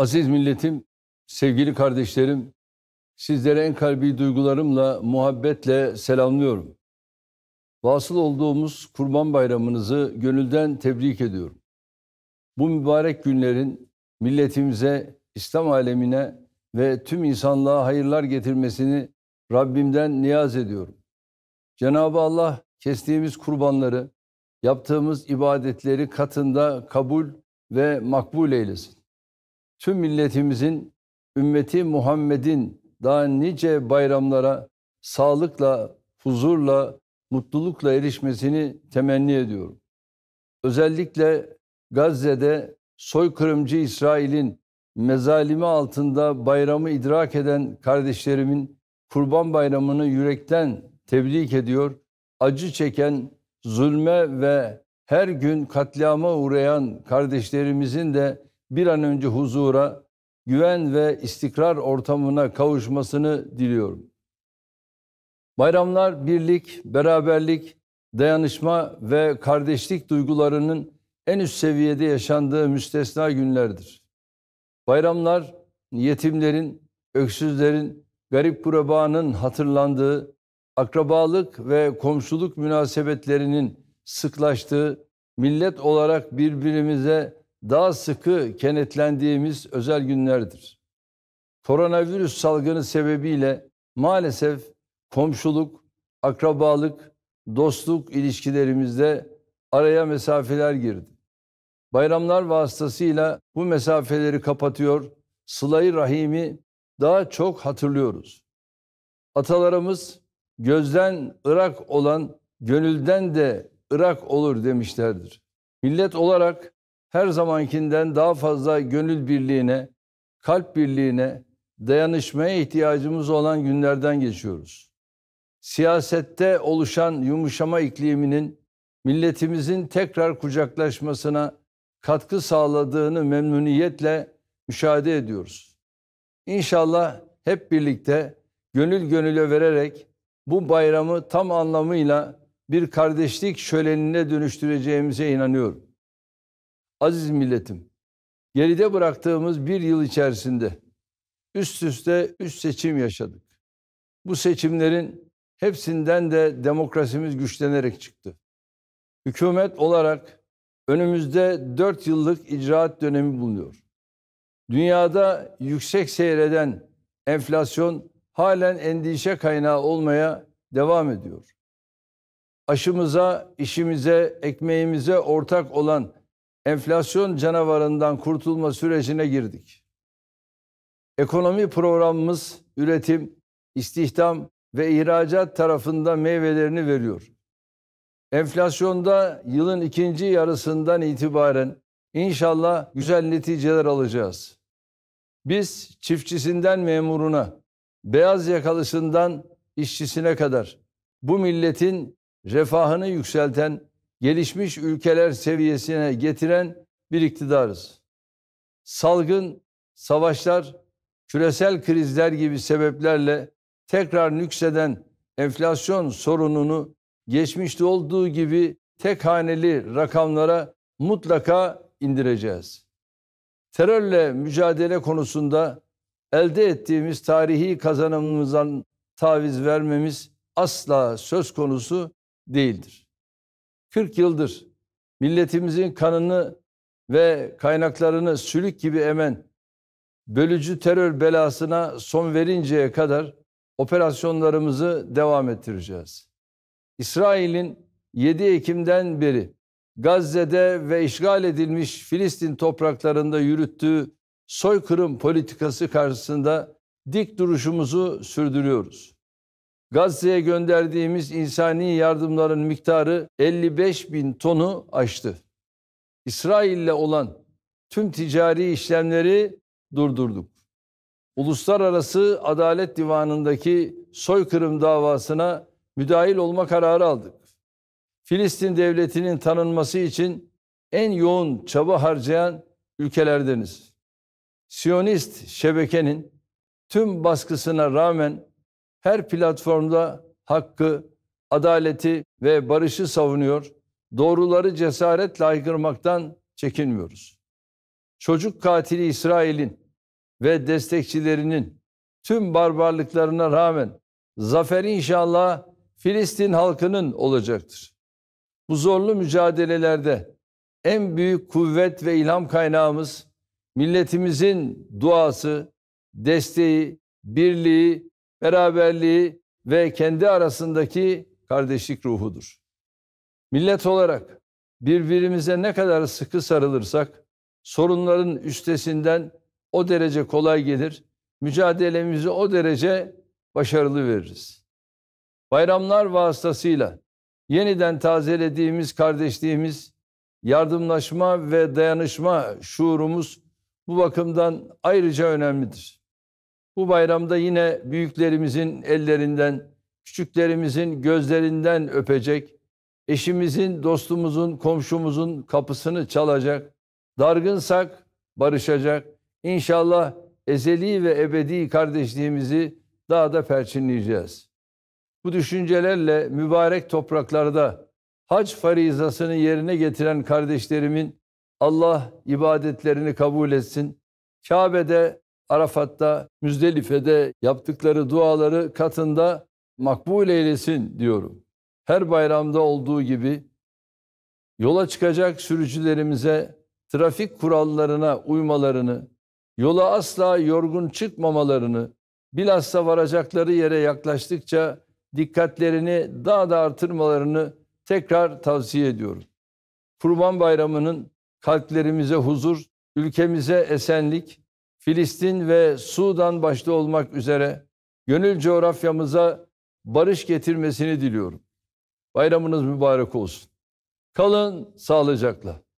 Aziz milletim, sevgili kardeşlerim, sizlere en kalbi duygularımla, muhabbetle selamlıyorum. Vasıl olduğumuz Kurban Bayramınızı gönülden tebrik ediyorum. Bu mübarek günlerin milletimize, İslam alemine ve tüm insanlığa hayırlar getirmesini Rabbimden niyaz ediyorum. Cenab-ı Allah kestiğimiz kurbanları, yaptığımız ibadetleri katında kabul ve makbul eylesin tüm milletimizin ümmeti Muhammed'in daha nice bayramlara sağlıkla, huzurla, mutlulukla erişmesini temenni ediyorum. Özellikle Gazze'de soykırımcı İsrail'in mezalimi altında bayramı idrak eden kardeşlerimin Kurban Bayramı'nı yürekten tebrik ediyor. Acı çeken, zulme ve her gün katliama uğrayan kardeşlerimizin de bir an önce huzura, güven ve istikrar ortamına kavuşmasını diliyorum. Bayramlar birlik, beraberlik, dayanışma ve kardeşlik duygularının en üst seviyede yaşandığı müstesna günlerdir. Bayramlar yetimlerin, öksüzlerin, garip kurabanın hatırlandığı, akrabalık ve komşuluk münasebetlerinin sıklaştığı, millet olarak birbirimize daha sıkı kenetlendiğimiz özel günlerdir. Koronavirüs salgını sebebiyle maalesef komşuluk, akrabalık, dostluk ilişkilerimizde araya mesafeler girdi. Bayramlar vasıtasıyla bu mesafeleri kapatıyor, sılayı rahimi daha çok hatırlıyoruz. Atalarımız gözden Irak olan gönülden de Irak olur demişlerdir. Millet olarak her zamankinden daha fazla gönül birliğine, kalp birliğine, dayanışmaya ihtiyacımız olan günlerden geçiyoruz. Siyasette oluşan yumuşama ikliminin milletimizin tekrar kucaklaşmasına katkı sağladığını memnuniyetle müşahede ediyoruz. İnşallah hep birlikte gönül gönüle vererek bu bayramı tam anlamıyla bir kardeşlik şölenine dönüştüreceğimize inanıyorum. Aziz milletim, geride bıraktığımız bir yıl içerisinde üst üste üç seçim yaşadık. Bu seçimlerin hepsinden de demokrasimiz güçlenerek çıktı. Hükümet olarak önümüzde dört yıllık icraat dönemi bulunuyor. Dünyada yüksek seyreden enflasyon halen endişe kaynağı olmaya devam ediyor. Aşımıza, işimize, ekmeğimize ortak olan enflasyon canavarından kurtulma sürecine girdik. Ekonomi programımız üretim, istihdam ve ihracat tarafında meyvelerini veriyor. Enflasyonda yılın ikinci yarısından itibaren inşallah güzel neticeler alacağız. Biz çiftçisinden memuruna, beyaz yakalısından işçisine kadar bu milletin refahını yükselten gelişmiş ülkeler seviyesine getiren bir iktidarız. Salgın, savaşlar, küresel krizler gibi sebeplerle tekrar nükseden enflasyon sorununu geçmişte olduğu gibi tek haneli rakamlara mutlaka indireceğiz. Terörle mücadele konusunda elde ettiğimiz tarihi kazanımımızdan taviz vermemiz asla söz konusu değildir. 40 yıldır milletimizin kanını ve kaynaklarını sülük gibi emen bölücü terör belasına son verinceye kadar operasyonlarımızı devam ettireceğiz. İsrail'in 7 Ekim'den beri Gazze'de ve işgal edilmiş Filistin topraklarında yürüttüğü soykırım politikası karşısında dik duruşumuzu sürdürüyoruz. Gazze'ye gönderdiğimiz insani yardımların miktarı 55 bin tonu aştı. İsrail'le olan tüm ticari işlemleri durdurduk. Uluslararası Adalet Divanı'ndaki soykırım davasına müdahil olma kararı aldık. Filistin devletinin tanınması için en yoğun çaba harcayan ülkelerdeniz. Siyonist şebekenin tüm baskısına rağmen her platformda hakkı, adaleti ve barışı savunuyor, doğruları cesaretle aykırmaktan çekinmiyoruz. Çocuk katili İsrail'in ve destekçilerinin tüm barbarlıklarına rağmen zaferi inşallah Filistin halkının olacaktır. Bu zorlu mücadelelerde en büyük kuvvet ve ilham kaynağımız milletimizin duası, desteği, birliği beraberliği ve kendi arasındaki kardeşlik ruhudur. Millet olarak birbirimize ne kadar sıkı sarılırsak sorunların üstesinden o derece kolay gelir, mücadelemizi o derece başarılı veririz. Bayramlar vasıtasıyla yeniden tazelediğimiz kardeşliğimiz, yardımlaşma ve dayanışma şuurumuz bu bakımdan ayrıca önemlidir. Bu bayramda yine büyüklerimizin ellerinden, küçüklerimizin gözlerinden öpecek, eşimizin, dostumuzun, komşumuzun kapısını çalacak, dargınsak barışacak, İnşallah ezeli ve ebedi kardeşliğimizi daha da perçinleyeceğiz. Bu düşüncelerle mübarek topraklarda hac farizasını yerine getiren kardeşlerimin Allah ibadetlerini kabul etsin. Kabe'de Arafat'ta, Müzdelife'de yaptıkları duaları katında makbul eylesin diyorum. Her bayramda olduğu gibi yola çıkacak sürücülerimize trafik kurallarına uymalarını, yola asla yorgun çıkmamalarını, bilhassa varacakları yere yaklaştıkça dikkatlerini daha da artırmalarını tekrar tavsiye ediyorum. Kurban Bayramı'nın kalplerimize huzur, ülkemize esenlik, Filistin ve Sudan başta olmak üzere gönül coğrafyamıza barış getirmesini diliyorum. Bayramınız mübarek olsun. Kalın sağlıcakla.